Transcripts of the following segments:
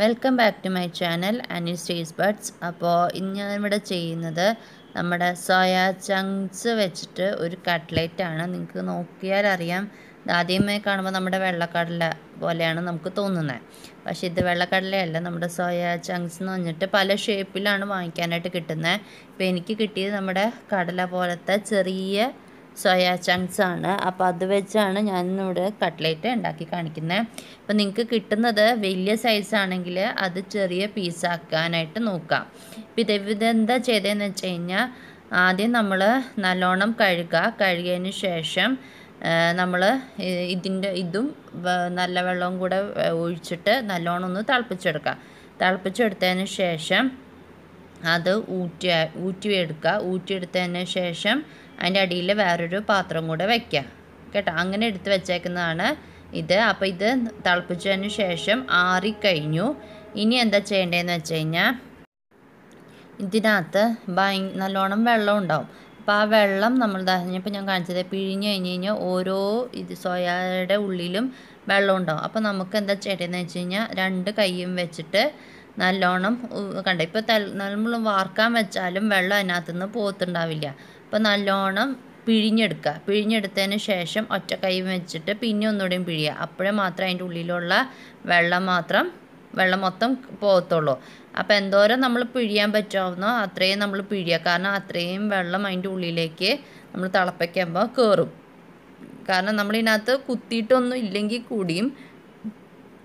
welcome back to my channel Anees stays buds അപ്പോൾ ഇന്ന് ഞാനിവിടെ ചെയ്യുന്നത് നമ്മുടെ സോയാ ചങ്സ് വെച്ചിട്ട് ഒരു കട്ട്ലേറ്റ് ആണ് നിങ്ങൾക്ക് നോക്കിയാൽ അറിയാം ആദ്യമേ കാണുമ്പോൾ നമ്മുടെ വെള്ളക്കടല പോലെയാണ് നമുക്ക് തോന്നുന്നത് പക്ഷെ ഇത് വെള്ളക്കടലയല്ല നമ്മുടെ സോയാ ചങ്സ് എന്ന് പറഞ്ഞിട്ട് പല ഷേപ്പിലാണ് വാങ്ങിക്കാനായിട്ട് കിട്ടുന്നത് ഇപ്പോൾ എനിക്ക് കിട്ടിയത് നമ്മുടെ കടല പോലത്തെ ചെറിയ സോയാ ചങ്ക്സ് ആണ് അപ്പോൾ അത് വെച്ചാണ് ഞാനിന്നിവിടെ കട്ട്ലേറ്റ് ഉണ്ടാക്കി കാണിക്കുന്നത് അപ്പോൾ നിങ്ങൾക്ക് കിട്ടുന്നത് വലിയ സൈസ് ആണെങ്കിൽ അത് ചെറിയ പീസാക്കാനായിട്ട് നോക്കാം ഇപ്പം ഇത് എന്താ ചെയ്തതെന്ന് വെച്ച് കഴിഞ്ഞാൽ ആദ്യം നമ്മൾ നല്ലോണം കഴുകുക കഴുകിയതിന് ശേഷം നമ്മൾ ഇതിൻ്റെ ഇതും നല്ല വെള്ളവും കൂടെ ഒഴിച്ചിട്ട് നല്ലോണം ഒന്ന് തിളപ്പിച്ചെടുക്കുക തിളപ്പിച്ചെടുത്തതിന് ശേഷം അത് ഊറ്റി ഊറ്റിയെടുക്കുക ഊറ്റിയെടുത്തതിന് ശേഷം അതിൻ്റെ അടിയിൽ വേറൊരു പാത്രം കൂടെ വയ്ക്കുക കേട്ടോ അങ്ങനെ എടുത്ത് വെച്ചേക്കുന്നതാണ് ഇത് അപ്പോൾ ഇത് തിളപ്പിച്ചതിന് ശേഷം ആറിക്കഴിഞ്ഞു ഇനി എന്താ ചെയ്യേണ്ടതെന്ന് വെച്ച് കഴിഞ്ഞാൽ ഇതിനകത്ത് ഭയ നല്ലോണം വെള്ളം ഉണ്ടാവും അപ്പോൾ ആ വെള്ളം നമ്മൾ ഇപ്പോൾ ഞാൻ കാണിച്ചത് പിഴിഞ്ഞ് കഴിഞ്ഞ് കഴിഞ്ഞാൽ ഓരോ ഇത് സോയയുടെ ഉള്ളിലും വെള്ളം ഉണ്ടാവും അപ്പോൾ നമുക്ക് എന്താ ചെയ്യേണ്ടതെന്ന് വെച്ച് കഴിഞ്ഞാൽ രണ്ട് കൈയും വെച്ചിട്ട് നല്ലോണം കണ്ട ഇപ്പോൾ നമ്മൾ വാർക്കാൻ വെച്ചാലും വെള്ളം അതിനകത്തുനിന്ന് പോത്തുണ്ടാവില്ല അപ്പോൾ നല്ലോണം പിഴിഞ്ഞെടുക്കുക പിഴിഞ്ഞെടുത്തതിന് ശേഷം ഒറ്റ കൈ വെച്ചിട്ട് പിന്നെ ഒന്നുകൂടെയും പിഴിയുക അപ്പോഴേ മാത്രം അതിൻ്റെ ഉള്ളിലുള്ള വെള്ളം മാത്രം വെള്ളം മൊത്തം പോകത്തുള്ളൂ അപ്പോൾ എന്തോരം നമ്മൾ പിഴിയാൻ പറ്റാവുന്നോ അത്രയും നമ്മൾ പിഴിയുക കാരണം അത്രയും വെള്ളം അതിൻ്റെ ഉള്ളിലേക്ക് നമ്മൾ തിളപ്പിക്കുമ്പോൾ കയറും കാരണം നമ്മളിതിനകത്ത് കുത്തിയിട്ടൊന്നും ഇല്ലെങ്കിൽ കൂടിയും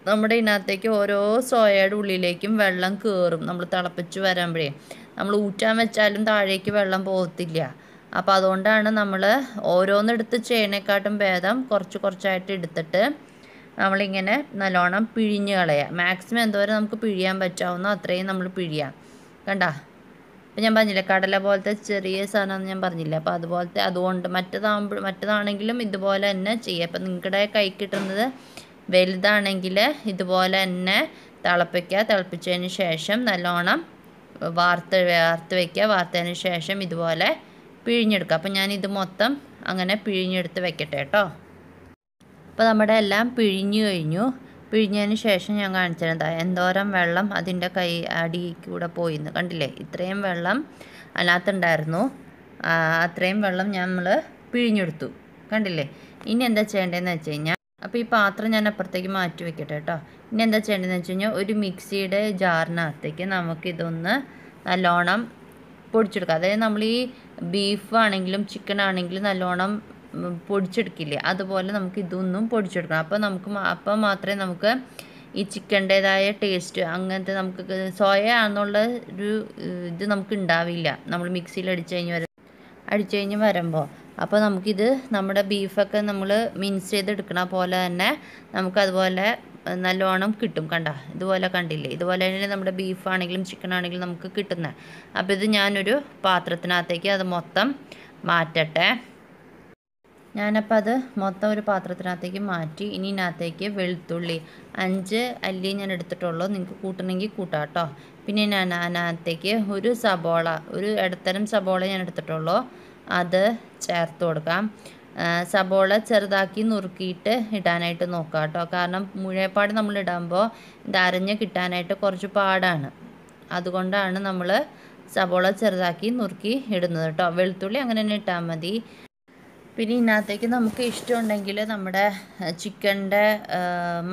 നമ്മുടെ ഇതിനകത്തേക്ക് ഓരോ സോയയുടെ ഉള്ളിലേക്കും വെള്ളം കയറും നമ്മൾ തിളപ്പിച്ച് വരുമ്പോഴേ നമ്മൾ ഊറ്റാൻ വെച്ചാലും താഴേക്ക് വെള്ളം പോകത്തില്ല അപ്പോൾ അതുകൊണ്ടാണ് നമ്മൾ ഓരോന്നെടുത്ത് ചെയ്യണേക്കാട്ടും ഭേദം കുറച്ച് കുറച്ചായിട്ട് എടുത്തിട്ട് നമ്മളിങ്ങനെ നല്ലോണം പിഴിഞ്ഞ് കളയുക മാക്സിമം എന്തോരം നമുക്ക് പിഴിയാൻ പറ്റാവുന്നോ അത്രയും നമ്മൾ പിഴിയാം കണ്ട അപ്പം ഞാൻ പറഞ്ഞില്ല കടല പോലത്തെ ചെറിയ സാധനമെന്ന് ഞാൻ പറഞ്ഞില്ല അപ്പോൾ അതുപോലത്തെ അതുകൊണ്ട് മറ്റതാകുമ്പോൾ മറ്റതാണെങ്കിലും ഇതുപോലെ തന്നെ ചെയ്യുക അപ്പം നിങ്ങളുടെ കൈ കിട്ടുന്നത് വലുതാണെങ്കിൽ ഇതുപോലെ തന്നെ തിളപ്പിക്കുക തിളപ്പിച്ചതിന് ശേഷം നല്ലോണം വാർത്ത് വാർത്ത് വയ്ക്കുക വാർത്തതിന് ശേഷം ഇതുപോലെ പിഴിഞ്ഞെടുക്കുക അപ്പോൾ ഞാനിത് മൊത്തം അങ്ങനെ പിഴിഞ്ഞെടുത്ത് വെക്കട്ടെ കേട്ടോ അപ്പോൾ നമ്മുടെ എല്ലാം പിഴിഞ്ഞു കഴിഞ്ഞു പിഴിഞ്ഞതിന് ശേഷം ഞാൻ കാണിച്ചിരുന്നത് എന്തോരം വെള്ളം അതിൻ്റെ കൈ അടി കൂടെ പോയിന്ന് കണ്ടില്ലേ ഇത്രയും വെള്ളം അല്ലാത്തുണ്ടായിരുന്നു അത്രയും വെള്ളം നമ്മൾ പിഴിഞ്ഞെടുത്തു കണ്ടില്ലേ ഇനി എന്താ ചെയ്യേണ്ടതെന്ന് വെച്ച് കഴിഞ്ഞാൽ അപ്പോൾ ഈ പാത്രം ഞാൻ അപ്പുറത്തേക്ക് മാറ്റി വെക്കട്ടെ കേട്ടോ ഇനി എന്താ ചെയ്യേണ്ടതെന്ന് വെച്ച് കഴിഞ്ഞാൽ ഒരു മിക്സിയുടെ ജാറിനകത്തേക്ക് നമുക്കിതൊന്ന് നല്ലോണം പൊടിച്ചെടുക്കുക അതായത് നമ്മൾ ഈ ബീഫ് ആണെങ്കിലും ചിക്കൻ ആണെങ്കിലും നല്ലോണം പൊടിച്ചെടുക്കില്ലേ അതുപോലെ നമുക്ക് ഇതൊന്നും പൊടിച്ചെടുക്കണം അപ്പോൾ നമുക്ക് അപ്പോൾ മാത്രമേ നമുക്ക് ഈ ചിക്കൻ്റേതായ ടേസ്റ്റ് അങ്ങനത്തെ നമുക്ക് സോയ ആണെന്നുള്ള ഒരു ഇത് നമുക്ക് ഉണ്ടാവില്ല നമ്മൾ മിക്സിയിൽ അടിച്ചു കഴിഞ്ഞ് വര അടിച്ചു കഴിഞ്ഞ് വരുമ്പോൾ അപ്പോൾ നമുക്കിത് നമ്മുടെ ബീഫൊക്കെ നമ്മൾ മിൻസ് ചെയ്തെടുക്കണ പോലെ തന്നെ നമുക്കതുപോലെ നല്ലോണം കിട്ടും കണ്ട ഇതുപോലെ കണ്ടില്ലേ ഇതുപോലെ തന്നെ നമ്മുടെ ബീഫ് ആണെങ്കിലും ചിക്കൻ ആണെങ്കിലും നമുക്ക് കിട്ടുന്നത് അപ്പോൾ ഇത് ഞാനൊരു പാത്രത്തിനകത്തേക്ക് അത് മൊത്തം മാറ്റട്ടെ ഞാനപ്പോൾ അത് മൊത്തം ഒരു പാത്രത്തിനകത്തേക്ക് മാറ്റി ഇനി ഇതിനകത്തേക്ക് വെളുത്തുള്ളി അഞ്ച് അല്ലി ഞാൻ എടുത്തിട്ടുള്ളൂ നിങ്ങൾക്ക് കൂട്ടണമെങ്കിൽ കൂട്ടാം കേട്ടോ പിന്നെ ഞാൻ അതിനകത്തേക്ക് ഒരു സബോള ഒരു ഇടത്തരം സബോള ഞാൻ എടുത്തിട്ടുള്ളൂ അത് ചേർത്ത് കൊടുക്കാം സബോള ചെറുതാക്കി നുറുക്കിയിട്ട് ഇടാനായിട്ട് നോക്കുക കേട്ടോ കാരണം മുഴയപ്പാട് നമ്മൾ ഇടുമ്പോൾ ഇത് അരഞ്ഞ് കിട്ടാനായിട്ട് കുറച്ച് പാടാണ് അതുകൊണ്ടാണ് നമ്മൾ സബോള ചെറുതാക്കി നുറുക്കി ഇടുന്നത് കേട്ടോ വെളുത്തുള്ളി അങ്ങനെ തന്നെ ഇട്ടാൽ മതി പിന്നെ ഇതിനകത്തേക്ക് നമുക്ക് ഇഷ്ടമുണ്ടെങ്കിൽ നമ്മുടെ ചിക്കൻ്റെ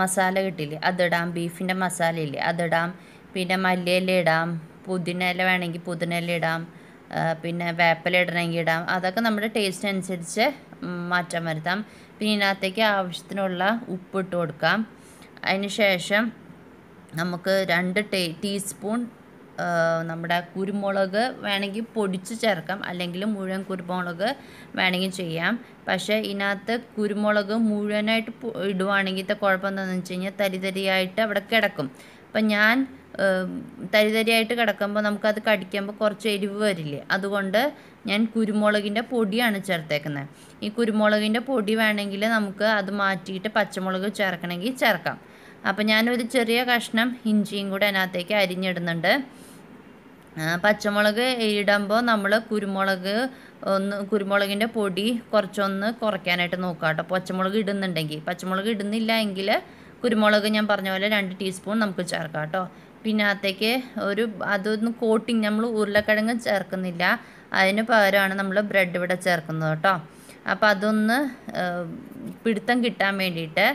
മസാല കിട്ടില്ലേ അതിടാം ബീഫിൻ്റെ മസാല ഇല്ലേ അതിടാം പിന്നെ മല്ലിയില ഇടാം പുതിന ഇല വേണമെങ്കിൽ പുതിന ഇല ഇടാം പിന്നെ വേപ്പില ഇടണമെങ്കിൽ ഇടാം അതൊക്കെ നമ്മുടെ ടേസ്റ്റ് അനുസരിച്ച് മാറ്റം വരുത്താം പിന്നെ ഇതിനകത്തേക്ക് ആവശ്യത്തിനുള്ള ഉപ്പിട്ട് കൊടുക്കാം അതിന് ശേഷം നമുക്ക് രണ്ട് ടേ ടീസ്പൂൺ നമ്മുടെ കുരുമുളക് വേണമെങ്കിൽ പൊടിച്ച് ചേർക്കാം അല്ലെങ്കിൽ മുഴുവൻ കുരുമുളക് വേണമെങ്കിൽ ചെയ്യാം പക്ഷേ ഇതിനകത്ത് കുരുമുളക് മുഴുവനായിട്ട് ഇടുവാണെങ്കിൽ കുഴപ്പം എന്താണെന്ന് വെച്ച് കഴിഞ്ഞാൽ തരി തരിയായിട്ട് അവിടെ കിടക്കും അപ്പം ഞാൻ തരിതരിയായിട്ട് കിടക്കുമ്പോൾ നമുക്കത് കടിക്കുമ്പോൾ കുറച്ച് എരിവ് വരില്ലേ അതുകൊണ്ട് ഞാൻ കുരുമുളകിൻ്റെ പൊടിയാണ് ചേർത്തേക്കുന്നത് ഈ കുരുമുളകിൻ്റെ പൊടി വേണമെങ്കിൽ നമുക്ക് അത് മാറ്റിയിട്ട് പച്ചമുളക് ചേർക്കണമെങ്കിൽ ചേർക്കാം അപ്പോൾ ഞാനൊരു ചെറിയ കഷ്ണം ഇഞ്ചിയും കൂടെ അതിനകത്തേക്ക് അരിഞ്ഞിടുന്നുണ്ട് പച്ചമുളക് ഇടുമ്പോൾ നമ്മൾ കുരുമുളക് ഒന്ന് കുരുമുളകിൻ്റെ പൊടി കുറച്ചൊന്ന് കുറയ്ക്കാനായിട്ട് നോക്കുക കേട്ടോ പച്ചമുളക് ഇടുന്നുണ്ടെങ്കിൽ പച്ചമുളക് ഇടുന്നില്ല എങ്കിൽ കുരുമുളക് ഞാൻ പറഞ്ഞ പോലെ രണ്ട് ടീസ്പൂൺ നമുക്ക് ചേർക്കാം കേട്ടോ പിന്നെ അകത്തേക്ക് ഒരു അതൊന്ന് കോട്ടിങ് നമ്മൾ ഉരുളക്കിഴങ്ങ് ചേർക്കുന്നില്ല അതിന് പകരമാണ് നമ്മൾ ബ്രെഡ് ഇവിടെ ചേർക്കുന്നത് കേട്ടോ അപ്പോൾ അതൊന്ന് പിടുത്തം കിട്ടാൻ വേണ്ടിയിട്ട്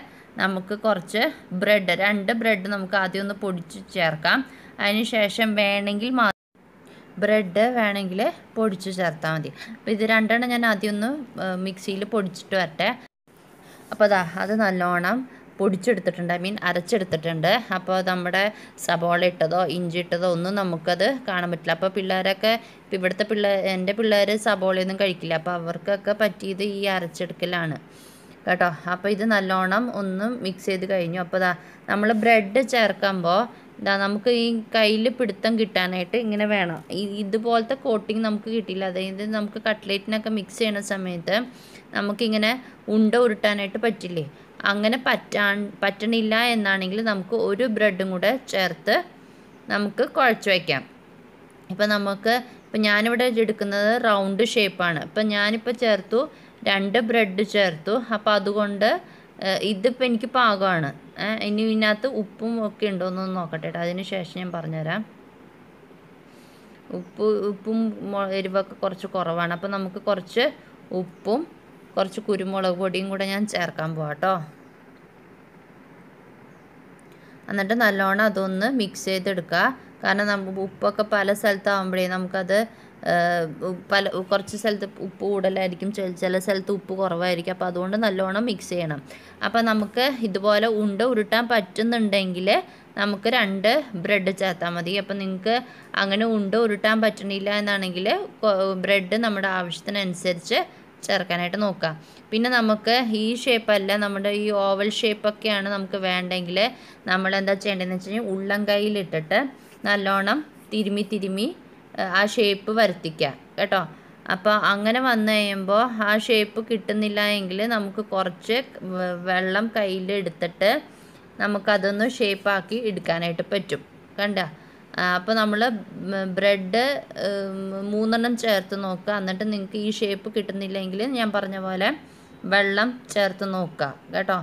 നമുക്ക് കുറച്ച് ബ്രെഡ് രണ്ട് ബ്രെഡ് നമുക്ക് ആദ്യം ഒന്ന് പൊടിച്ച് ചേർക്കാം അതിന് ശേഷം വേണമെങ്കിൽ ബ്രെഡ് വേണമെങ്കിൽ പൊടിച്ച് ചേർത്താൽ മതി അപ്പോൾ ഇത് രണ്ടെണ്ണം ഞാൻ ആദ്യം ഒന്ന് മിക്സിയിൽ പൊടിച്ചിട്ട് വരട്ടെ അപ്പോൾ അതാ അത് നല്ലോണം പൊടിച്ചെടുത്തിട്ടുണ്ട് ഐ മീൻ അരച്ചെടുത്തിട്ടുണ്ട് അപ്പോൾ നമ്മുടെ സബോള ഇട്ടതോ ഇഞ്ചി ഇട്ടതോ ഒന്നും നമുക്കത് കാണാൻ പറ്റില്ല അപ്പോൾ പിള്ളേരൊക്കെ ഇവിടുത്തെ പിള്ളേർ എൻ്റെ പിള്ളേർ സബോളയൊന്നും കഴിക്കില്ല അപ്പോൾ അവർക്കൊക്കെ പറ്റിയത് ഈ അരച്ചെടുക്കലാണ് കേട്ടോ അപ്പോൾ ഇത് നല്ലോണം ഒന്ന് മിക്സ് ചെയ്ത് കഴിഞ്ഞു അപ്പോൾ ദാ നമ്മൾ ബ്രെഡ് ചേർക്കുമ്പോൾ ഇതാ നമുക്ക് ഈ കയ്യിൽ പിടുത്തം കിട്ടാനായിട്ട് ഇങ്ങനെ വേണം ഇതുപോലത്തെ കോട്ടിങ് നമുക്ക് കിട്ടിയില്ല അതായത് നമുക്ക് കട്ട്ലേറ്റിനൊക്കെ മിക്സ് ചെയ്യുന്ന സമയത്ത് നമുക്കിങ്ങനെ ഉണ്ട ഉരുട്ടാനായിട്ട് പറ്റില്ലേ അങ്ങനെ പറ്റാൻ പറ്റണില്ല എന്നാണെങ്കിൽ നമുക്ക് ഒരു ബ്രെഡും കൂടെ ചേർത്ത് നമുക്ക് കുഴച്ച് വയ്ക്കാം ഇപ്പം നമുക്ക് ഇപ്പം ഞാനിവിടെ എടുക്കുന്നത് റൗണ്ട് ഷേപ്പാണ് ഇപ്പം ഞാനിപ്പോൾ ചേർത്തു രണ്ട് ബ്രെഡ് ചേർത്തു അപ്പോൾ അതുകൊണ്ട് ഇതിപ്പോൾ എനിക്ക് പാകമാണ് ഇനി ഇതിനകത്ത് ഉപ്പും ഒക്കെ ഉണ്ടോയെന്ന് നോക്കട്ടെ അതിന് ശേഷം ഞാൻ പറഞ്ഞുതരാം ഉപ്പ് ഉപ്പും എരിവൊക്കെ കുറച്ച് കുറവാണ് അപ്പോൾ നമുക്ക് കുറച്ച് ഉപ്പും കുറച്ച് കുരുമുളക് പൊടിയും കൂടെ ഞാൻ ചേർക്കാൻ പോവാം കേട്ടോ എന്നിട്ട് നല്ലോണം അതൊന്ന് മിക്സ് ചെയ്തെടുക്കുക കാരണം നമുക്ക് ഉപ്പൊക്കെ പല സ്ഥലത്താവുമ്പോഴേ നമുക്കത് പല കുറച്ച് സ്ഥലത്ത് ഉപ്പ് കൂടുതലായിരിക്കും ചില സ്ഥലത്ത് ഉപ്പ് കുറവായിരിക്കും അപ്പോൾ അതുകൊണ്ട് നല്ലോണം മിക്സ് ചെയ്യണം അപ്പോൾ നമുക്ക് ഇതുപോലെ ഉണ്ട ഉരുട്ടാൻ പറ്റുന്നുണ്ടെങ്കിൽ നമുക്ക് രണ്ട് ബ്രെഡ് ചേർത്താൽ മതി അപ്പോൾ നിങ്ങൾക്ക് അങ്ങനെ ഉണ്ട ഉരുട്ടാൻ പറ്റണില്ല എന്നാണെങ്കിൽ ബ്രെഡ് നമ്മുടെ ആവശ്യത്തിനനുസരിച്ച് ചേർക്കാനായിട്ട് നോക്കാം പിന്നെ നമുക്ക് ഈ ഷേപ്പ് അല്ല നമ്മുടെ ഈ ഓവൽ ഷേപ്പൊക്കെയാണ് നമുക്ക് വേണ്ടെങ്കിൽ നമ്മൾ എന്താ ചെയ്യേണ്ടതെന്ന് വെച്ച് കഴിഞ്ഞാൽ ഉള്ളം കയ്യിലിട്ടിട്ട് നല്ലോണം തിരുമി തിരുമി ആ ഷേപ്പ് വരുത്തിക്കുക കേട്ടോ അപ്പോൾ അങ്ങനെ വന്നു കഴിയുമ്പോൾ ആ ഷേപ്പ് കിട്ടുന്നില്ല എങ്കിൽ നമുക്ക് കുറച്ച് വെള്ളം കയ്യിൽ എടുത്തിട്ട് നമുക്കതൊന്ന് ഷേപ്പാക്കി എടുക്കാനായിട്ട് പറ്റും കണ്ടോ അപ്പോൾ നമ്മൾ ബ്രെഡ് മൂന്നെണ്ണം ചേർത്ത് നോക്കുക എന്നിട്ട് നിങ്ങൾക്ക് ഈ ഷേപ്പ് കിട്ടുന്നില്ലെങ്കിൽ ഞാൻ പറഞ്ഞ പോലെ വെള്ളം ചേർത്ത് നോക്കുക കേട്ടോ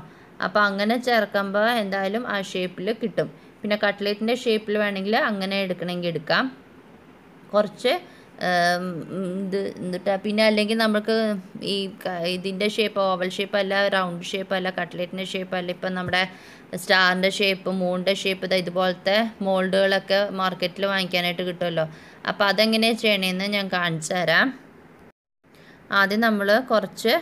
അപ്പോൾ അങ്ങനെ ചേർക്കുമ്പോൾ എന്തായാലും ആ ഷേപ്പിൽ കിട്ടും പിന്നെ കട്ട്ലേറ്റിൻ്റെ ഷേപ്പിൽ വേണമെങ്കിൽ അങ്ങനെ എടുക്കണമെങ്കിൽ എടുക്കാം കുറച്ച് ഇത് എന്നിട്ട് പിന്നെ അല്ലെങ്കിൽ നമുക്ക് ഈ ഇതിൻ്റെ ഷേപ്പ് ഓവൽ ഷേപ്പ് അല്ല റൗണ്ട് ഷേപ്പ് അല്ല കട്ട്ലേറ്റിൻ്റെ ഷേപ്പ് അല്ല ഇപ്പം നമ്മുടെ സ്റ്റാറിൻ്റെ ഷേപ്പ് മൂണിൻ്റെ ഷേപ്പ് ഇതാ ഇതുപോലത്തെ മോൾഡുകളൊക്കെ മാർക്കറ്റിൽ വാങ്ങിക്കാനായിട്ട് കിട്ടുമല്ലോ അപ്പോൾ അതെങ്ങനെയാണ് ചെയ്യണമെന്ന് ഞാൻ കാണിച്ചു തരാം ആദ്യം നമ്മൾ കുറച്ച്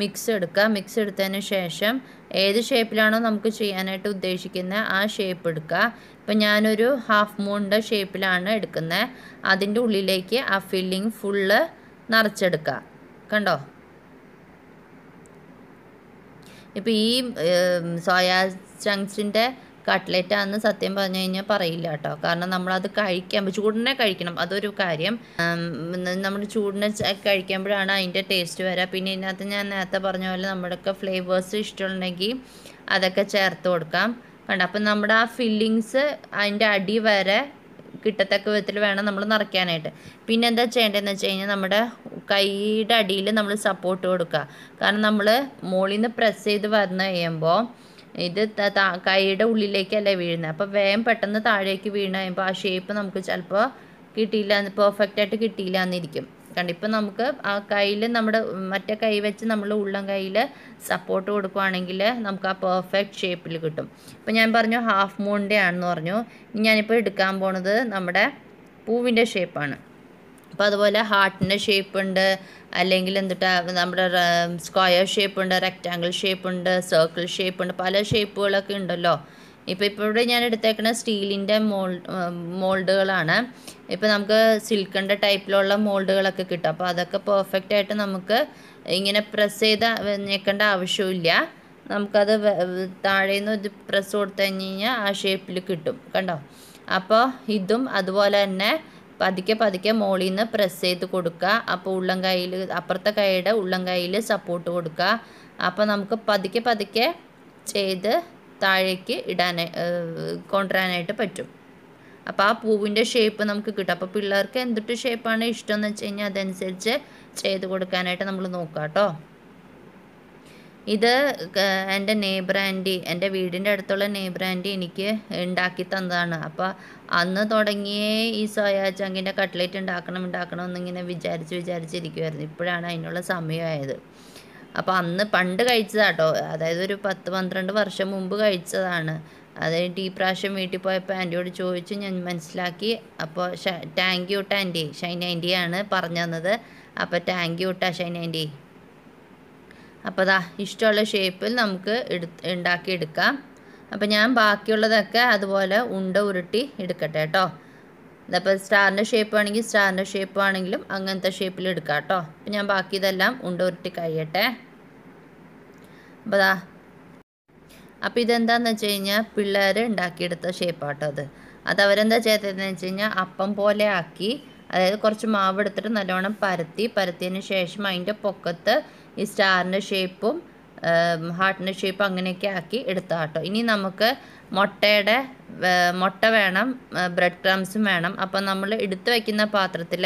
മിക്സ് എടുക്കുക മിക്സ് എടുത്തതിന് ശേഷം ഏത് ഷേപ്പിലാണോ നമുക്ക് ചെയ്യാനായിട്ട് ഉദ്ദേശിക്കുന്നത് ആ ഷേപ്പ് എടുക്കുക ഇപ്പം ഞാനൊരു ഹാഫ് മൂണിൻ്റെ ഷേപ്പിലാണ് എടുക്കുന്നത് അതിൻ്റെ ഉള്ളിലേക്ക് ആ ഫില്ലിങ് ഫുള്ള് നിറച്ചെടുക്കുക കണ്ടോ ഇപ്പം ഈ സോയാ ചങ്സിൻ്റെ കട്ട്ലറ്റ് ആണെന്ന് സത്യം പറഞ്ഞു കഴിഞ്ഞാൽ പറയില്ല കേട്ടോ കാരണം നമ്മളത് കഴിക്കാൻ ചൂടിനെ കഴിക്കണം അതൊരു കാര്യം നമ്മൾ ചൂടിനെ കഴിക്കുമ്പോഴാണ് അതിൻ്റെ ടേസ്റ്റ് വരിക പിന്നെ ഇതിനകത്ത് ഞാൻ നേരത്തെ പറഞ്ഞ പോലെ നമ്മുടെയൊക്കെ ഫ്ലേവേഴ്സ് ഇഷ്ടമുണ്ടെങ്കിൽ അതൊക്കെ ചേർത്ത് കൊടുക്കാം കണ്ട അപ്പം നമ്മുടെ ആ ഫില്ലിങ്സ് അതിൻ്റെ അടി വരെ കിട്ടത്തക്ക വിധത്തിൽ വേണം നമ്മൾ നിറയ്ക്കാനായിട്ട് പിന്നെ എന്താ ചെയ്യേണ്ടതെന്ന് വെച്ച് കഴിഞ്ഞാൽ നമ്മുടെ കൈയുടെ അടിയിൽ നമ്മൾ സപ്പോർട്ട് കൊടുക്കുക കാരണം നമ്മൾ മുകളിൽ നിന്ന് പ്രസ് ചെയ്ത് വന്നു കഴിയുമ്പോൾ ഇത് കൈയുടെ ഉള്ളിലേക്കല്ലേ വീഴുന്നത് അപ്പോൾ വേഗം പെട്ടെന്ന് താഴേക്ക് വീണ് കഴിയുമ്പോൾ ആ ഷേപ്പ് നമുക്ക് ചിലപ്പോൾ കിട്ടിയില്ല പെർഫെക്റ്റ് ആയിട്ട് കിട്ടിയില്ല എന്നിരിക്കും കണ്ട ഇപ്പം നമുക്ക് ആ കയ്യിൽ നമ്മുടെ മറ്റേ കൈ വെച്ച് നമ്മൾ ഉള്ളം കയ്യിൽ സപ്പോർട്ട് കൊടുക്കുവാണെങ്കിൽ നമുക്ക് ആ പെർഫെക്റ്റ് ഷേപ്പിൽ കിട്ടും ഇപ്പം ഞാൻ പറഞ്ഞു ഹാഫ് മൂണിൻ്റെ ആണെന്ന് പറഞ്ഞു ഞാനിപ്പോൾ എടുക്കാൻ പോണത് നമ്മുടെ പൂവിൻ്റെ ഷേപ്പാണ് അപ്പോൾ അതുപോലെ ഹാർട്ടിൻ്റെ ഷേപ്പ് ഉണ്ട് അല്ലെങ്കിൽ എന്തിട്ടാ നമ്മുടെ സ്ക്വയർ ഷേപ്പ് ഉണ്ട് റെക്റ്റാങ്കിൾ ഷേപ്പ് ഉണ്ട് സർക്കിൾ ഷേപ്പ് ഉണ്ട് പല ഷേപ്പുകളൊക്കെ ഉണ്ടല്ലോ ഇപ്പോൾ ഇപ്പോഴും ഞാൻ എടുത്തേക്കുന്ന സ്റ്റീലിൻ്റെ മോൾ മോൾഡുകളാണ് ഇപ്പോൾ നമുക്ക് സിൽക്കിൻ്റെ ടൈപ്പിലുള്ള മോൾഡുകളൊക്കെ കിട്ടും അപ്പോൾ അതൊക്കെ പെർഫെക്റ്റ് ആയിട്ട് നമുക്ക് ഇങ്ങനെ പ്രസ് ചെയ്ത് ഞെക്കേണ്ട ആവശ്യമില്ല നമുക്കത് താഴെ നിന്ന് ഇത് പ്രസ് കൊടുത്തു കഴിഞ്ഞ് കഴിഞ്ഞാൽ ആ ഷേപ്പിൽ കിട്ടും കണ്ടോ അപ്പോൾ ഇതും അതുപോലെ തന്നെ പതുക്കെ പതുക്കെ മുകളിൽ നിന്ന് പ്രസ് ചെയ്ത് കൊടുക്കുക അപ്പോൾ ഉള്ളം കൈയിൽ അപ്പുറത്തെ കൈയുടെ ഉള്ളം കൈയിൽ സപ്പോർട്ട് കൊടുക്കുക അപ്പോൾ നമുക്ക് പതുക്കെ പതുക്കെ ചെയ്ത് താഴേക്ക് ഇടാനായി കൊണ്ടുവരാനായിട്ട് പറ്റും അപ്പോൾ ആ പൂവിൻ്റെ ഷേപ്പ് നമുക്ക് കിട്ടും അപ്പോൾ പിള്ളേർക്ക് എന്തൊട്ട് ഷേപ്പാണ് ഇഷ്ടം എന്ന് വെച്ച് കഴിഞ്ഞാൽ അതനുസരിച്ച് ചെയ്ത് കൊടുക്കാനായിട്ട് നമ്മൾ നോക്കാം കേട്ടോ ഇത് എൻ്റെ നെയ്ബർ ആൻറ്റി എൻ്റെ വീടിൻ്റെ അടുത്തുള്ള നെയ്ബർ ആൻറ്റി എനിക്ക് ഉണ്ടാക്കി തന്നതാണ് അപ്പോൾ അന്ന് തുടങ്ങിയേ ഈ സോയാ ചങ്കിൻ്റെ കട്ട്ലേറ്റ് ഉണ്ടാക്കണം ഉണ്ടാക്കണം എന്നിങ്ങനെ വിചാരിച്ച് വിചാരിച്ചിരിക്കുമായിരുന്നു ഇപ്പോഴാണ് അതിനുള്ള സമയമായത് അപ്പോൾ അന്ന് പണ്ട് കഴിച്ചതാട്ടോ അതായത് ഒരു പത്ത് പന്ത്രണ്ട് വർഷം മുമ്പ് കഴിച്ചതാണ് അതായത് ഈ പ്രാവശ്യം വീട്ടിൽ പോയപ്പോൾ ആൻറ്റിയോട് ചോദിച്ചു ഞാൻ മനസ്സിലാക്കി അപ്പോൾ ടാങ്ക് യു ടാൻറ്റി ഷൈൻ ആൻറ്റിയാണ് പറഞ്ഞു തന്നത് അപ്പോൾ ടാങ്ക് യു ടാ ഷൈൻ ആൻറ്റി അപ്പോൾ അതാ ഇഷ്ടമുള്ള ഷേപ്പിൽ നമുക്ക് എടുത്ത് ഉണ്ടാക്കിയെടുക്കാം അപ്പോൾ ഞാൻ ബാക്കിയുള്ളതൊക്കെ അതുപോലെ ഉണ്ട ഉരുട്ടി എടുക്കട്ടെ കേട്ടോ ഇതപ്പോൾ സ്റ്റാറിൻ്റെ ഷേപ്പ് ആണെങ്കിൽ സ്റ്റാറിൻ്റെ ഷേപ്പ് ആണെങ്കിലും അങ്ങനത്തെ ഷേപ്പിൽ എടുക്കാം കേട്ടോ അപ്പം ഞാൻ ബാക്കി ഇതെല്ലാം ഉണ്ട ഉരുട്ടി കഴിയട്ടെ അപ്പോൾ അതാ അപ്പോൾ ഇതെന്താന്ന് വെച്ച് കഴിഞ്ഞാൽ പിള്ളേർ ഉണ്ടാക്കിയെടുത്ത ഷേപ്പാട്ടോ അത് അത് അവരെന്താ ചെയ്തതെന്ന് വെച്ച് കഴിഞ്ഞാൽ അപ്പം പോലെ ആക്കി അതായത് കുറച്ച് മാവ് എടുത്തിട്ട് നല്ലോണം പരത്തി പരത്തിയതിന് ശേഷം അതിൻ്റെ പൊക്കത്ത് ഈ സ്റ്റാറിൻ്റെ ഷേപ്പും ഹാർട്ടിൻ്റെ ഷേപ്പ് അങ്ങനെയൊക്കെ ആക്കി എടുത്താൽ കേട്ടോ ഇനി നമുക്ക് മുട്ടയുടെ മുട്ട വേണം ബ്രെഡ് ക്രംസും വേണം അപ്പം നമ്മൾ എടുത്തു വയ്ക്കുന്ന പാത്രത്തിൽ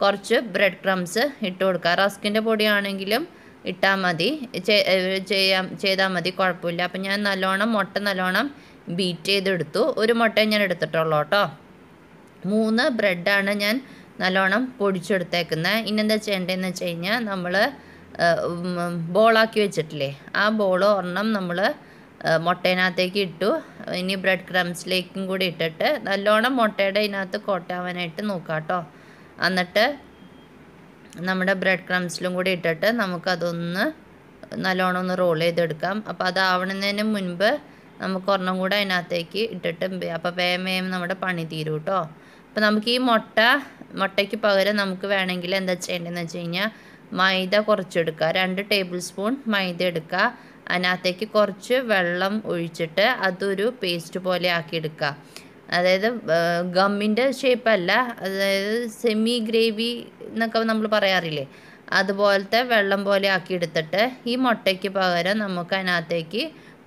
കുറച്ച് ബ്രെഡ് ക്രംസ് ഇട്ട് കൊടുക്കുക റസ്കിൻ്റെ പൊടിയാണെങ്കിലും ഇട്ടാൽ മതി ചെയ്യാം ചെയ്താൽ മതി കുഴപ്പമില്ല അപ്പം ഞാൻ നല്ലോണം മുട്ട നല്ലോണം ബീറ്റ് ചെയ്തെടുത്തു ഒരു മുട്ട ഞാൻ എടുത്തിട്ടുള്ളൂ കേട്ടോ മൂന്ന് ബ്രെഡാണ് ഞാൻ നല്ലോണം പൊടിച്ചെടുത്തേക്കുന്നത് ഇനി എന്താ ചെയ്യേണ്ടതെന്ന് വെച്ച് കഴിഞ്ഞാൽ നമ്മൾ ബോളാക്കി വെച്ചിട്ടില്ലേ ആ ബോൾ ഒരെണ്ണം നമ്മൾ മുട്ടേനകത്തേക്ക് ഇട്ടു ഇനി ബ്രെഡ് ക്രംസിലേക്കും കൂടി ഇട്ടിട്ട് നല്ലോണം മുട്ടയുടെ ഇതിനകത്ത് കോട്ടാവാനായിട്ട് നോക്കുക കേട്ടോ എന്നിട്ട് നമ്മുടെ ബ്രെഡ് ക്രംസിലും കൂടി ഇട്ടിട്ട് നമുക്കതൊന്ന് നല്ലോണം ഒന്ന് റോൾ ചെയ്തെടുക്കാം അപ്പോൾ അതാവണതിന് മുൻപ് നമുക്ക് ഒരെണ്ണം കൂടെ അതിനകത്തേക്ക് ഇട്ടിട്ട് അപ്പോൾ വേഗം വേഗം നമ്മുടെ പണി തീരും കേട്ടോ അപ്പോൾ നമുക്ക് ഈ മുട്ട മുട്ടയ്ക്ക് പകരം നമുക്ക് വേണമെങ്കിൽ എന്താ ചെയ്യേണ്ടതെന്ന് വെച്ച് കഴിഞ്ഞാൽ മൈദ കുറച്ചെടുക്കുക രണ്ട് ടേബിൾ സ്പൂൺ മൈദ എടുക്കുക അതിനകത്തേക്ക് കുറച്ച് വെള്ളം ഒഴിച്ചിട്ട് അതൊരു പേസ്റ്റ് പോലെ ആക്കിയെടുക്കുക അതായത് ഗമ്മിൻ്റെ ഷേപ്പല്ല അതായത് സെമി ഗ്രേവി എന്നൊക്കെ നമ്മൾ പറയാറില്ലേ അതുപോലത്തെ വെള്ളം പോലെ ആക്കി എടുത്തിട്ട് ഈ മുട്ടയ്ക്ക് പകരം നമുക്ക് അതിനകത്തേക്ക്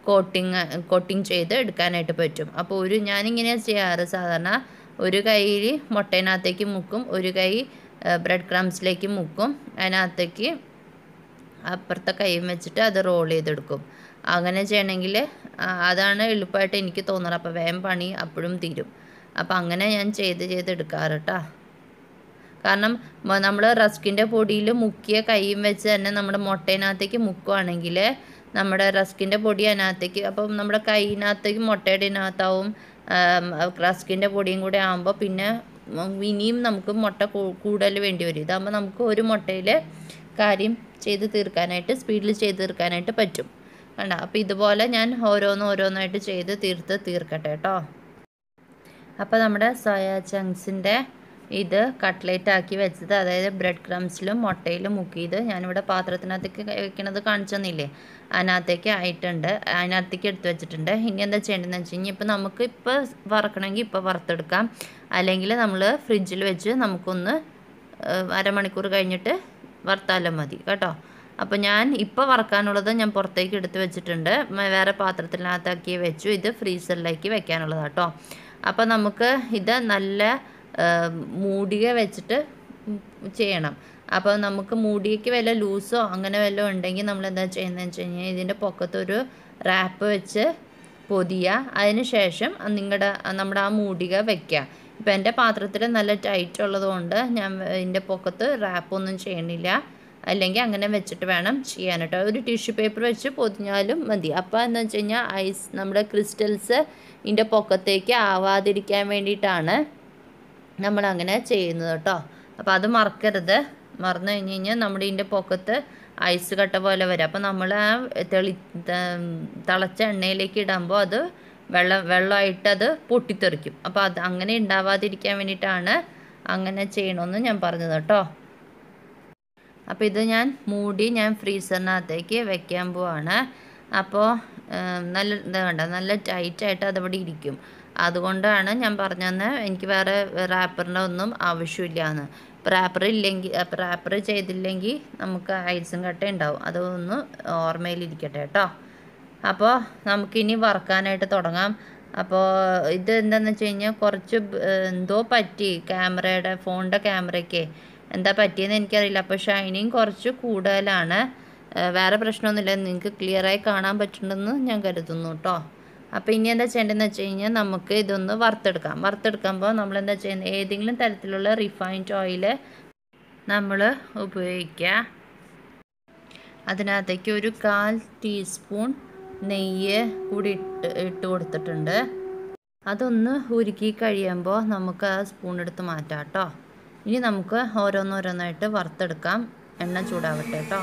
കോട്ടിങ് കോട്ടിങ് ചെയ്ത് എടുക്കാനായിട്ട് പറ്റും അപ്പോൾ ഒരു ഞാനിങ്ങനെയാണ് ചെയ്യാറ് സാധാരണ ഒരു കൈയിൽ മുട്ടേനകത്തേക്ക് മുക്കും ഒരു കൈ ബ്രെഡ് ക്രംസിലേക്ക് മുക്കും അതിനകത്തേക്ക് അപ്പുറത്തെ കൈയും വെച്ചിട്ട് അത് റോൾ ചെയ്തെടുക്കും അങ്ങനെ ചെയ്യണമെങ്കിൽ അതാണ് എളുപ്പമായിട്ട് എനിക്ക് തോന്നുന്നത് അപ്പോൾ വേം പണി അപ്പോഴും തീരും അപ്പം അങ്ങനെ ഞാൻ ചെയ്ത് ചെയ്തെടുക്കാറ് കേട്ടോ കാരണം നമ്മൾ റസ്കിൻ്റെ പൊടിയിൽ മുക്കിയ കൈയും വെച്ച് തന്നെ നമ്മുടെ മുട്ടേനകത്തേക്ക് മുക്കുവാണെങ്കിൽ നമ്മുടെ റസ്കിൻ്റെ പൊടി അതിനകത്തേക്ക് അപ്പം നമ്മുടെ കൈയിനകത്തേക്ക് മുട്ടയുടെ ഇതിനകത്താവും റസ്കിൻ്റെ പൊടിയും കൂടെ ആകുമ്പോൾ പിന്നെ ഇനിയും നമുക്ക് മുട്ട കൂടുതൽ വേണ്ടി വരും ഇതാകുമ്പോൾ നമുക്ക് ഒരു മുട്ടയിൽ കാര്യം ചെയ്ത് തീർക്കാനായിട്ട് സ്പീഡിൽ ചെയ്ത് തീർക്കാനായിട്ട് പറ്റും വേണ്ട അപ്പോൾ ഇതുപോലെ ഞാൻ ഓരോന്നും ഓരോന്നായിട്ട് ചെയ്ത് തീർത്ത് തീർക്കട്ടെ കേട്ടോ അപ്പോൾ നമ്മുടെ സോയാ ചങ്സിൻ്റെ ഇത് കട്ട്ലേറ്റ് ആക്കി വെച്ചത് അതായത് ബ്രെഡ് ക്രംസിലും മുട്ടയിലും മുക്കിയത് ഞാനിവിടെ പാത്രത്തിനകത്തേക്ക് വെക്കണത് തന്നില്ലേ അതിനകത്തേക്ക് ആയിട്ടുണ്ട് അതിനകത്തേക്ക് എടുത്ത് വെച്ചിട്ടുണ്ട് ഇനി എന്താ ചെയ്യേണ്ടതെന്ന് വെച്ച് കഴിഞ്ഞാൽ ഇപ്പോൾ നമുക്ക് ഇപ്പോൾ വറക്കണമെങ്കിൽ ഇപ്പോൾ വറുത്തെടുക്കാം അല്ലെങ്കിൽ നമ്മൾ ഫ്രിഡ്ജിൽ വെച്ച് നമുക്കൊന്ന് അരമണിക്കൂർ കഴിഞ്ഞിട്ട് വറുത്താലും മതി കേട്ടോ അപ്പോൾ ഞാൻ ഇപ്പോൾ വറക്കാനുള്ളത് ഞാൻ പുറത്തേക്ക് എടുത്ത് വെച്ചിട്ടുണ്ട് വേറെ പാത്രത്തിനകത്താക്കി വെച്ചു ഇത് ഫ്രീസറിലേക്ക് വെക്കാനുള്ളതാട്ടോ അപ്പോൾ നമുക്ക് ഇത് നല്ല മൂടിയ വെച്ചിട്ട് ചെയ്യണം അപ്പോൾ നമുക്ക് മൂടിക്ക് വല്ല ലൂസോ അങ്ങനെ വല്ലതും ഉണ്ടെങ്കിൽ നമ്മൾ എന്താ ചെയ്യുന്നത് വെച്ച് കഴിഞ്ഞാൽ ഇതിൻ്റെ പൊക്കത്തൊരു റാപ്പ് വെച്ച് പൊതിയുക അതിന് ശേഷം നിങ്ങളുടെ നമ്മുടെ ആ മൂടിക വെക്കുക ഇപ്പം എൻ്റെ പാത്രത്തിൽ നല്ല ടൈറ്റ് ഉള്ളതുകൊണ്ട് ഞാൻ ഇതിൻ്റെ പൊക്കത്ത് റാപ്പൊന്നും ചെയ്യണില്ല അല്ലെങ്കിൽ അങ്ങനെ വെച്ചിട്ട് വേണം ചെയ്യാൻ കേട്ടോ ഒരു ടിഷ്യൂ പേപ്പർ വെച്ച് പൊതിഞ്ഞാലും മതി അപ്പോൾ എന്ന് വെച്ച് കഴിഞ്ഞാൽ ഐസ് നമ്മുടെ ക്രിസ്റ്റൽസ് ഇതിൻ്റെ പൊക്കത്തേക്ക് ആവാതിരിക്കാൻ വേണ്ടിയിട്ടാണ് അങ്ങനെ ചെയ്യുന്നത് കേട്ടോ അപ്പോൾ അത് മറക്കരുത് മറന്നു കഴിഞ്ഞ് കഴിഞ്ഞാൽ നമ്മുടെ ഇതിൻ്റെ പൊക്കത്ത് ഐസ് കട്ട പോലെ വരും അപ്പോൾ നമ്മൾ ആ തെളി തിളച്ച എണ്ണയിലേക്ക് ഇടുമ്പോൾ അത് വെള്ളം വെള്ളമായിട്ട് അത് പൊട്ടിത്തെറിക്കും അപ്പോൾ അത് അങ്ങനെ ഉണ്ടാവാതിരിക്കാൻ വേണ്ടിയിട്ടാണ് അങ്ങനെ ചെയ്യണമെന്ന് ഞാൻ പറഞ്ഞത് കേട്ടോ അപ്പോൾ ഇത് ഞാൻ മൂടി ഞാൻ ഫ്രീസറിനകത്തേക്ക് വെക്കാൻ പോവാണ് അപ്പോൾ നല്ല എന്താ വേണ്ട നല്ല ടൈറ്റായിട്ട് അതവിടെ ഇരിക്കും അതുകൊണ്ടാണ് ഞാൻ പറഞ്ഞതെന്ന് എനിക്ക് വേറെ റാപ്പറിൻ്റെ ഒന്നും ആവശ്യമില്ല എന്ന് റാപ്പർ ഇല്ലെങ്കിൽ റാപ്പർ ചെയ്തില്ലെങ്കിൽ നമുക്ക് ഐസും കട്ട ഉണ്ടാവും അതൊന്ന് ഓർമ്മയിലിരിക്കട്ടെ കേട്ടോ അപ്പോൾ നമുക്കിനി വറക്കാനായിട്ട് തുടങ്ങാം അപ്പോൾ ഇത് എന്താണെന്ന് വെച്ച് കഴിഞ്ഞാൽ കുറച്ച് എന്തോ പറ്റി ക്യാമറയുടെ ഫോണിൻ്റെ ക്യാമറയ്ക്ക് എന്താ പറ്റിയെന്ന് എനിക്കറിയില്ല അപ്പോൾ ഷൈനിങ് കുറച്ച് കൂടുതലാണ് വേറെ പ്രശ്നമൊന്നുമില്ല നിങ്ങൾക്ക് ക്ലിയറായി കാണാൻ പറ്റുന്നുണ്ടെന്ന് ഞാൻ കരുതുന്നു കേട്ടോ അപ്പോൾ ഇനി എന്താ ചെയ്യേണ്ടതെന്ന് വെച്ച് കഴിഞ്ഞാൽ നമുക്ക് ഇതൊന്ന് വറുത്തെടുക്കാം വറുത്തെടുക്കുമ്പോൾ നമ്മൾ എന്താ ചെയ്യുന്നത് ഏതെങ്കിലും തരത്തിലുള്ള റിഫൈൻഡ് ഓയിൽ നമ്മൾ ഉപയോഗിക്കുക അതിനകത്തേക്ക് ഒരു കാൽ ടീസ്പൂൺ നെയ്യ് കൂടി ഇട്ട് ഇട്ട് കൊടുത്തിട്ടുണ്ട് അതൊന്ന് ഉരുക്കി കഴിയുമ്പോൾ നമുക്ക് ആ സ്പൂൺ എടുത്ത് മാറ്റാം കേട്ടോ ഇനി നമുക്ക് ഓരോന്നോരോന്നായിട്ട് വറുത്തെടുക്കാം എണ്ണ ചൂടാവട്ടെ കേട്ടോ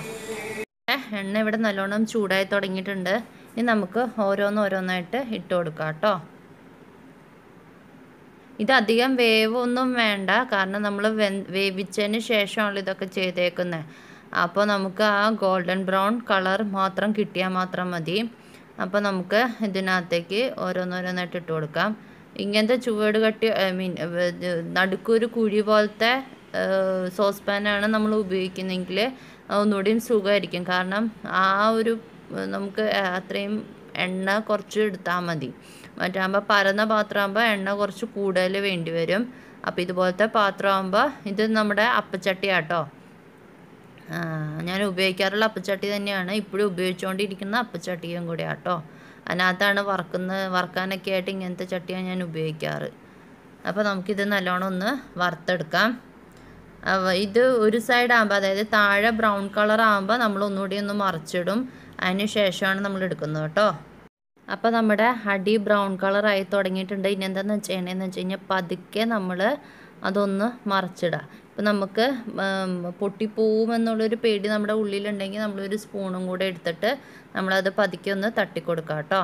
എണ്ണ ഇവിടെ നല്ലോണം ചൂടായി തുടങ്ങിയിട്ടുണ്ട് ഇനി നമുക്ക് ഓരോന്നോരോന്നായിട്ട് ഇട്ട് കൊടുക്കാം കേട്ടോ ഇത് അധികം വേവൊന്നും വേണ്ട കാരണം നമ്മൾ വെ വേവിച്ചതിന് ശേഷമാണല്ലോ ഇതൊക്കെ ചെയ്തേക്കുന്നത് അപ്പോൾ നമുക്ക് ആ ഗോൾഡൻ ബ്രൗൺ കളർ മാത്രം കിട്ടിയാൽ മാത്രം മതി അപ്പോൾ നമുക്ക് ഇതിനകത്തേക്ക് ഓരോന്നോരോന്നായിട്ട് ഇട്ട് കൊടുക്കാം ഇങ്ങനത്തെ ചുവട് കട്ടി ഐ മീൻ നടുക്കൊരു കുഴി പോലത്തെ സോസ് നമ്മൾ ഉപയോഗിക്കുന്നതെങ്കിൽ ഒന്നുകൂടിയും സുഖമായിരിക്കും കാരണം ആ ഒരു നമുക്ക് അത്രയും എണ്ണ കുറച്ച് എടുത്താൽ മതി മറ്റാകുമ്പോൾ പരന്ന പാത്രമാകുമ്പോൾ എണ്ണ കുറച്ച് കൂടുതൽ വേണ്ടി വരും അപ്പോൾ ഇതുപോലത്തെ പാത്രമാകുമ്പോൾ ഇത് നമ്മുടെ അപ്പച്ചട്ടിയാട്ടോ ഞാൻ ഉപയോഗിക്കാറുള്ള അപ്പച്ചട്ടി തന്നെയാണ് ഇപ്പോഴും ഉപയോഗിച്ചുകൊണ്ടിരിക്കുന്ന അപ്പച്ചട്ടിയും കൂടെ ആട്ടോ അതിനകത്താണ് വറക്കുന്ന വറക്കാനൊക്കെ ആയിട്ട് ഇങ്ങനത്തെ ചട്ടിയാണ് ഞാൻ ഉപയോഗിക്കാറ് അപ്പോൾ നമുക്കിത് നല്ലോണം ഒന്ന് വറുത്തെടുക്കാം ഇത് ഒരു സൈഡ് ആകുമ്പോൾ അതായത് താഴെ ബ്രൗൺ കളർ ആകുമ്പോൾ നമ്മൾ ഒന്നുകൂടി ഒന്ന് മറിച്ചിടും അതിന് ശേഷമാണ് നമ്മൾ എടുക്കുന്നത് കേട്ടോ അപ്പോൾ നമ്മുടെ അടി ബ്രൗൺ കളറായി തുടങ്ങിയിട്ടുണ്ട് ഇനി എന്താണെന്ന് വെച്ച് കഴിഞ്ഞാൽ വെച്ച് കഴിഞ്ഞാൽ പതുക്കെ നമ്മൾ അതൊന്ന് മറച്ചിടുക ഇപ്പം നമുക്ക് പൊട്ടിപ്പോവുമെന്നുള്ളൊരു പേടി നമ്മുടെ ഉള്ളിലുണ്ടെങ്കിൽ നമ്മളൊരു സ്പൂണും കൂടെ എടുത്തിട്ട് നമ്മളത് പതുക്കെ ഒന്ന് തട്ടിക്കൊടുക്കുക കേട്ടോ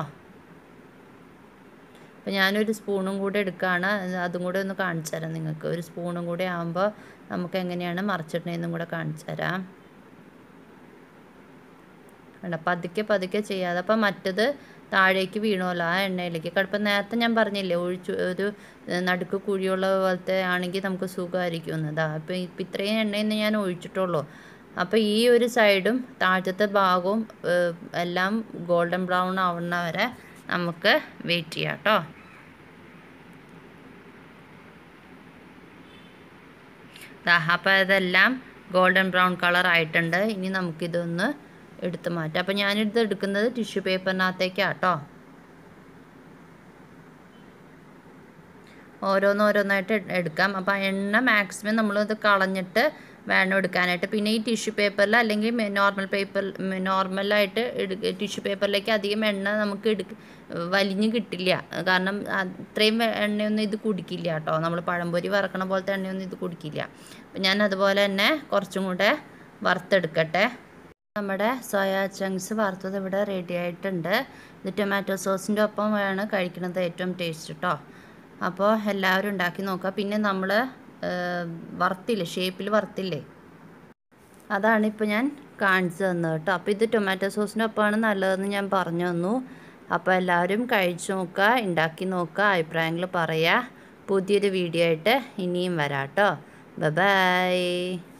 അപ്പോൾ ഞാനൊരു സ്പൂണും കൂടെ എടുക്കുകയാണ് അതും കൂടെ ഒന്ന് കാണിച്ചു തരാം നിങ്ങൾക്ക് ഒരു സ്പൂണും കൂടെ ആകുമ്പോൾ നമുക്ക് എങ്ങനെയാണ് മറിച്ചിടണതെന്നും കൂടെ കാണിച്ചു തരാം വേണ്ട പതുക്കെ പതുക്കെ ചെയ്യാതെ അപ്പം മറ്റത് താഴേക്ക് വീണല്ലോ ആ എണ്ണയിലേക്ക് കടുപ്പം നേരത്തെ ഞാൻ പറഞ്ഞില്ലേ ഒഴിച്ചു ഒരു നടുക്ക് കുഴിയുള്ള പോലത്തെ ആണെങ്കിൽ നമുക്ക് സുഖമായിരിക്കും എന്നതാ അപ്പം ഇപ്പം ഇത്രയും എണ്ണയെന്ന് ഞാൻ ഒഴിച്ചിട്ടുള്ളൂ അപ്പം ഈ ഒരു സൈഡും താഴത്തെ ഭാഗവും എല്ലാം ഗോൾഡൻ ബ്രൗൺ ആവുന്ന വരെ നമുക്ക് വെയിറ്റ് ചെയ്യാം കേട്ടോ അപ്പം ഇതെല്ലാം ഗോൾഡൻ ബ്രൗൺ കളർ ആയിട്ടുണ്ട് ഇനി നമുക്കിതൊന്ന് എടുത്ത് മാറ്റാം അപ്പം ഞാനിത് എടുക്കുന്നത് ടിഷ്യൂ പേപ്പറിനകത്തേക്കാണ് കേട്ടോ ഓരോന്നോരോന്നായിട്ട് എടുക്കാം അപ്പം എണ്ണ മാക്സിമം നമ്മളിത് കളഞ്ഞിട്ട് വേണം എടുക്കാനായിട്ട് പിന്നെ ഈ ടിഷ്യൂ പേപ്പറിൽ അല്ലെങ്കിൽ നോർമൽ പേപ്പർ നോർമലായിട്ട് ടിഷ്യൂ പേപ്പറിലേക്ക് അധികം എണ്ണ നമുക്ക് എടുക്ക വലിഞ്ഞ് കിട്ടില്ല കാരണം അത്രയും എണ്ണയൊന്നും ഇത് കുടിക്കില്ല കേട്ടോ നമ്മൾ പഴംപൊരി വറക്കണ പോലത്തെ എണ്ണയൊന്നും ഇത് കുടിക്കില്ല അപ്പം ഞാൻ അതുപോലെ തന്നെ കുറച്ചും കൂടെ വറുത്തെടുക്കട്ടെ നമ്മുടെ സോയാ ചങ്ക്സ് വറുത്തത് ഇവിടെ റെഡി ആയിട്ടുണ്ട് ഇത് ടൊമാറ്റോ സോസിൻ്റെ ഒപ്പമാണ് കഴിക്കുന്നത് ഏറ്റവും ടേസ്റ്റ് കേട്ടോ അപ്പോൾ എല്ലാവരും ഉണ്ടാക്കി നോക്കുക പിന്നെ നമ്മൾ വറുത്തില്ലേ ഷേപ്പിൽ വറുത്തില്ലേ അതാണ് ഇപ്പോൾ ഞാൻ കാണിച്ചു തന്നത് കേട്ടോ അപ്പോൾ ഇത് ടൊമാറ്റോ സോസിൻ്റെ ഒപ്പമാണ് നല്ലതെന്ന് ഞാൻ പറഞ്ഞു തന്നു അപ്പോൾ എല്ലാവരും കഴിച്ചു നോക്കുക ഉണ്ടാക്കി നോക്കുക അഭിപ്രായങ്ങൾ പറയുക പുതിയൊരു വീഡിയോ ആയിട്ട് ഇനിയും വരാം കേട്ടോ ബൈ